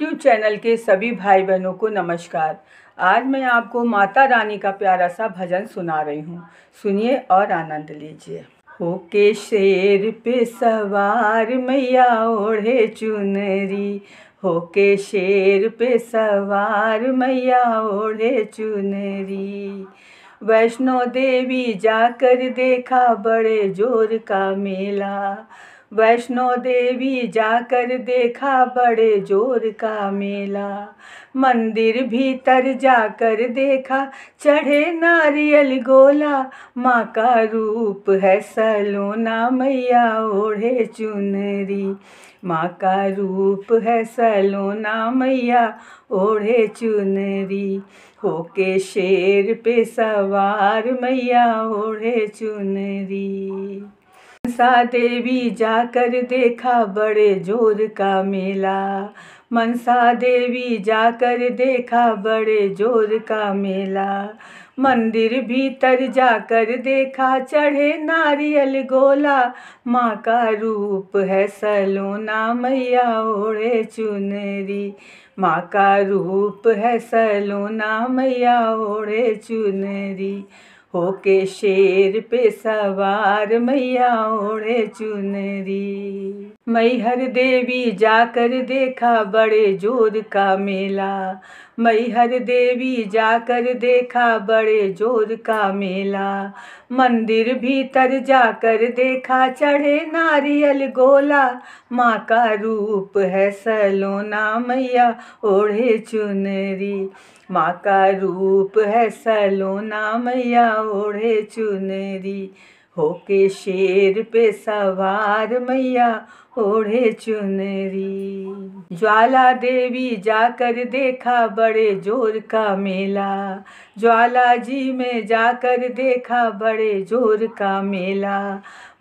YouTube channel के सभी भाई बहनों को नमस्कार आज मैं आपको माता रानी का प्यारा सा भजन सुना रही हूँ सुनिए और आनंद लीजिए हो के शेर पे सवार मैया ओढ़े चुनरी होके शेर पे सवार मैया ओढ़े चुनरी वैष्णो देवी जाकर देखा बड़े जोर का मेला वैष्णो देवी जाकर देखा बड़े जोर का मेला मंदिर भीतर जाकर देखा चढ़े नारियल गोला माँ का रूप है सलोना मैया ओढ़े चुनरी माँ का रूप है सलोना मैया ओढ़े चुनरी होके शेर पे सवार मैया ओढ़े चुनरी मनसा देवी जाकर देखा बड़े जोर का मेला मनसा देवी जाकर देखा बड़े जोर का मेला मंदिर भीतर जाकर देखा चढ़े नारियल गोला माँ का रूप है सलोना मैया ओढ़े चुनरी माँ का रूप है सलोना मैया ओढ़े चुनरी होके शेर पे सवार मैया ओढ़े चुनरी मैहर देवी जाकर देखा बड़े जोर का मेला मैहर देवी जाकर देखा बड़े जोर का मेला मंदिर भीतर जाकर देखा चढ़े नारियल गोला माँ का रूप है सलोना मैया ओढ़े चुनरी माँ का रूप है सलोना मैया ओढ़े चुनरी होके शेर पे सवार मैया ओढ़े चुनरी ज्वाला देवी जाकर देखा बड़े जोर का मेला ज्वाला जी में जाकर देखा बड़े जोर का मेला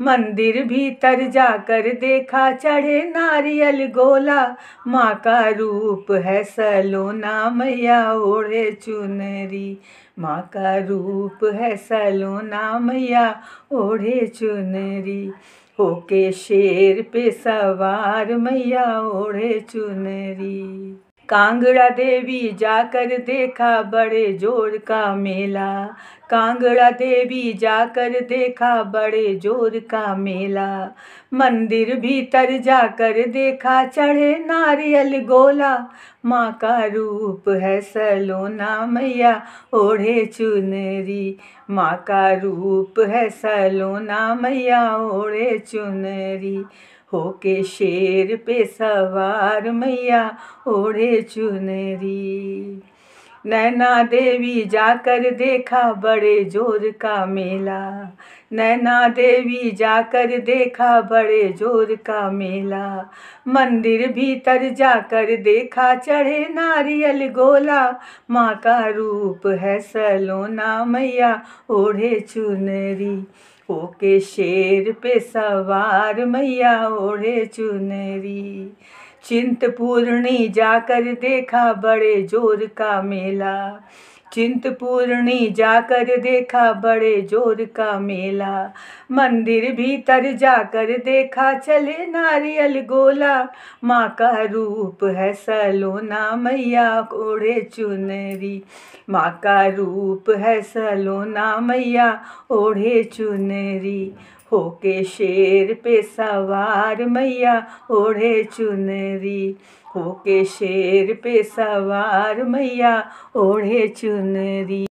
मंदिर भीतर जाकर देखा चढ़े नारियल गोला माँ का रूप है सलोना मैया ओढ़े चुनरी माँ का रूप है सलोना मैया ओ ओढ़े चुनरी होके शेर पे सवार मैया ओढ़े चुनरी कांगड़ा देवी जाकर देखा बड़े जोर का मेला कांगड़ा देवी जाकर देखा बड़े जोर का मेला मंदिर भीतर जाकर देखा चढ़े नारियल गोला माँ का रूप है सलोना मैया ओढ़े चुनरी माँ का रूप है सलोना मैया ओढ़े चुनरी होके शेर पे सवार मैया ओढ़े चुनरी नैना देवी जाकर देखा बड़े जोर का मेला नैना देवी जाकर देखा बड़े जोर का मेला मंदिर भीतर जाकर देखा चढ़े नारियल गोला माँ का रूप है सलोना मैया ओढ़े चुनरी ओके शेर पे सवार मैया ओढ़े चुनरी चिंतपूर्णी जाकर देखा बड़े जोर का मेला चिंतपूर्णी जाकर देखा बड़े जोर का मेला मंदिर भीतर जाकर देखा चले नारियल गोला माँ का रूप है सलोना मैया ओढ़े चुनरी माँ का रूप है सलोना मैया ओढ़े चुनरी होके शेर पे सवार मैया ओढ़े चुनरी होके शेर पे सवार मैया ओढ़े चुनरी